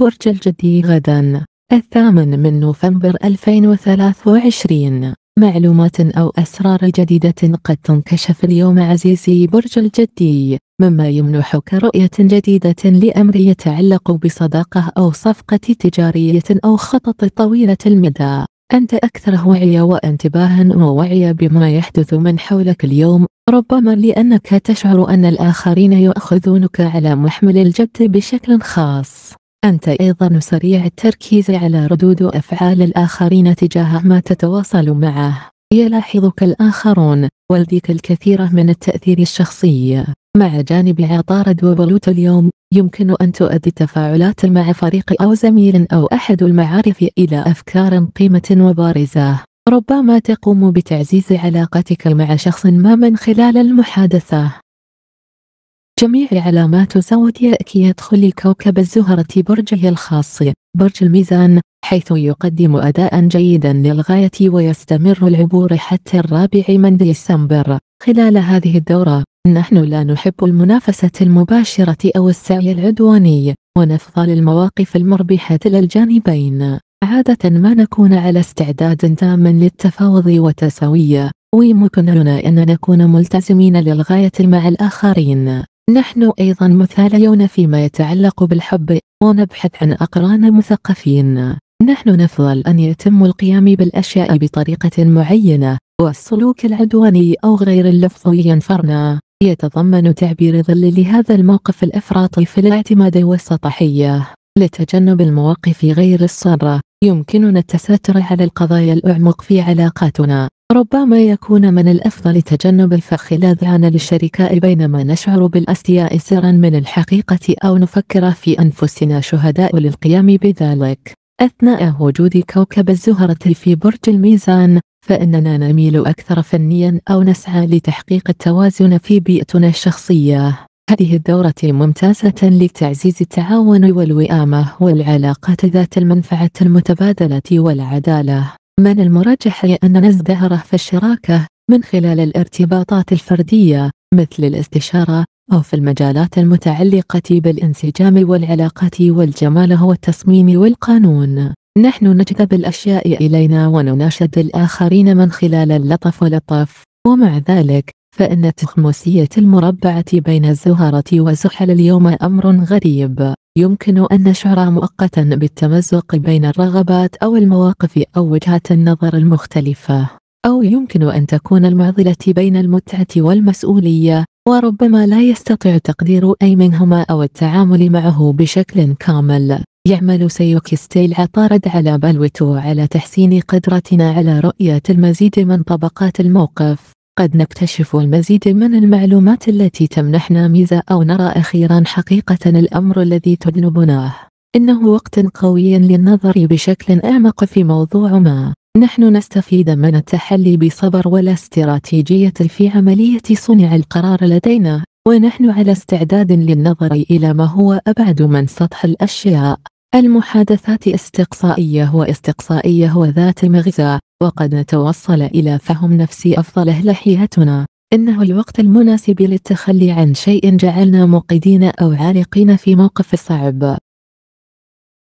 برج الجدي غدا الثامن من نوفمبر 2023 معلومات أو أسرار جديدة قد تنكشف اليوم عزيزي برج الجدي مما يمنحك رؤية جديدة لأمر يتعلق بصداقة أو صفقة تجارية أو خطط طويلة المدى أنت أكثر وعي وانتباها ووعي بما يحدث من حولك اليوم ربما لأنك تشعر أن الآخرين يأخذونك على محمل الجد بشكل خاص أنت أيضا سريع التركيز على ردود أفعال الآخرين تجاه ما تتواصل معه يلاحظك الآخرون ولديك الكثير من التأثير الشخصي مع جانب عطارد وبلوت اليوم يمكن أن تؤدي تفاعلات مع فريق أو زميل أو أحد المعارف إلى أفكار قيمة وبارزة ربما تقوم بتعزيز علاقتك مع شخص ما من خلال المحادثة جميع علامات سعودية يدخل كوكب الزهرة برجه الخاص برج الميزان حيث يقدم أداء جيدا للغاية ويستمر العبور حتى الرابع من ديسمبر خلال هذه الدورة نحن لا نحب المنافسة المباشرة أو السعي العدواني ونفضل المواقف المربحة للجانبين عادة ما نكون على استعداد تام للتفاوض والتساوية ويمكننا أن نكون ملتزمين للغاية مع الآخرين نحن أيضا مثاليون فيما يتعلق بالحب ونبحث عن أقران مثقفين نحن نفضل أن يتم القيام بالأشياء بطريقة معينة والسلوك العدواني أو غير اللفظي ينفرنا يتضمن تعبير ظل لهذا الموقف الإفراطي في الاعتماد والسطحية لتجنب المواقف غير الصارة يمكننا التستر على القضايا الأعمق في علاقاتنا ربما يكون من الأفضل تجنب الفخ الأذعان للشركاء بينما نشعر بالأستياء سرا من الحقيقة أو نفكر في أنفسنا شهداء للقيام بذلك أثناء وجود كوكب الزهرة في برج الميزان فإننا نميل أكثر فنيا أو نسعى لتحقيق التوازن في بيئتنا الشخصية هذه الدورة ممتازة لتعزيز التعاون والوئامة والعلاقات ذات المنفعة المتبادلة والعدالة من المرجح أن نزدهر في الشراكة من خلال الارتباطات الفردية مثل الاستشارة أو في المجالات المتعلقة بالانسجام والعلاقات والجمال والتصميم والقانون نحن نجذب الأشياء إلينا ونناشد الآخرين من خلال اللطف واللطف ومع ذلك فإن تخمسية المربعة بين الزهرة وزحل اليوم أمر غريب يمكن أن نشعر مؤقتا بالتمزق بين الرغبات أو المواقف أو وجهات النظر المختلفة أو يمكن أن تكون المعضلة بين المتعة والمسؤولية وربما لا يستطيع تقدير أي منهما أو التعامل معه بشكل كامل يعمل سيوكي ستيل عطارد على بلوتو على تحسين قدرتنا على رؤية المزيد من طبقات الموقف قد نكتشف المزيد من المعلومات التي تمنحنا ميزة أو نرى أخيرا حقيقة الأمر الذي تجنبناه إنه وقت قوي للنظر بشكل أعمق في موضوع ما نحن نستفيد من التحلي بصبر ولا استراتيجية في عملية صنع القرار لدينا ونحن على استعداد للنظر إلى ما هو أبعد من سطح الأشياء المحادثات استقصائية واستقصائية وذات مغزى وقد نتوصل إلى فهم نفسي أفضل أهل حياتنا إنه الوقت المناسب للتخلي عن شيء جعلنا مقيدين أو عالقين في موقف صعب